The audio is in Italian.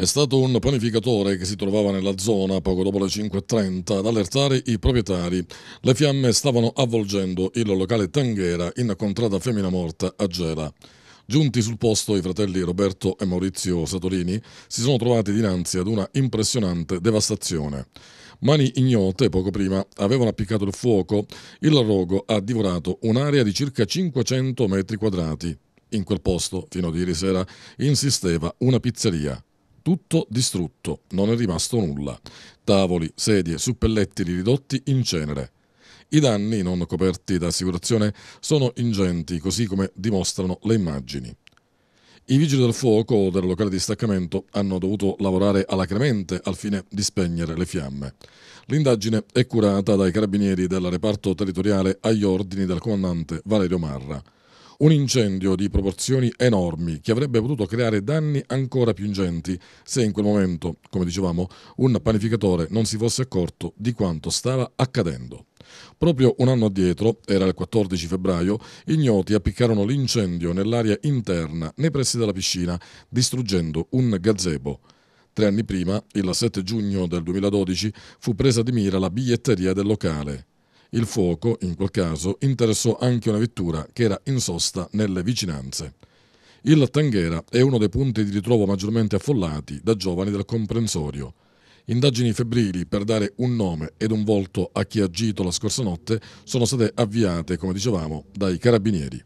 È stato un panificatore che si trovava nella zona poco dopo le 5.30 ad allertare i proprietari. Le fiamme stavano avvolgendo il locale Tanghera in contrada Femmina Morta a Gela. Giunti sul posto i fratelli Roberto e Maurizio Satorini si sono trovati dinanzi ad una impressionante devastazione. Mani ignote, poco prima, avevano appiccato il fuoco. Il rogo ha divorato un'area di circa 500 metri quadrati. In quel posto, fino ad ieri sera, insisteva una pizzeria tutto distrutto, non è rimasto nulla. Tavoli, sedie, suppellettili ridotti in cenere. I danni non coperti da assicurazione sono ingenti, così come dimostrano le immagini. I vigili del fuoco del locale di staccamento hanno dovuto lavorare alacremente al fine di spegnere le fiamme. L'indagine è curata dai carabinieri del reparto territoriale agli ordini del comandante Valerio Marra. Un incendio di proporzioni enormi che avrebbe potuto creare danni ancora più ingenti se in quel momento, come dicevamo, un panificatore non si fosse accorto di quanto stava accadendo. Proprio un anno addietro, era il 14 febbraio, ignoti appiccarono l'incendio nell'area interna nei pressi della piscina, distruggendo un gazebo. Tre anni prima, il 7 giugno del 2012, fu presa di mira la biglietteria del locale. Il fuoco, in quel caso, interessò anche una vettura che era in sosta nelle vicinanze. Il Tanghera è uno dei punti di ritrovo maggiormente affollati da giovani del comprensorio. Indagini febbrili per dare un nome ed un volto a chi ha agito la scorsa notte sono state avviate, come dicevamo, dai carabinieri.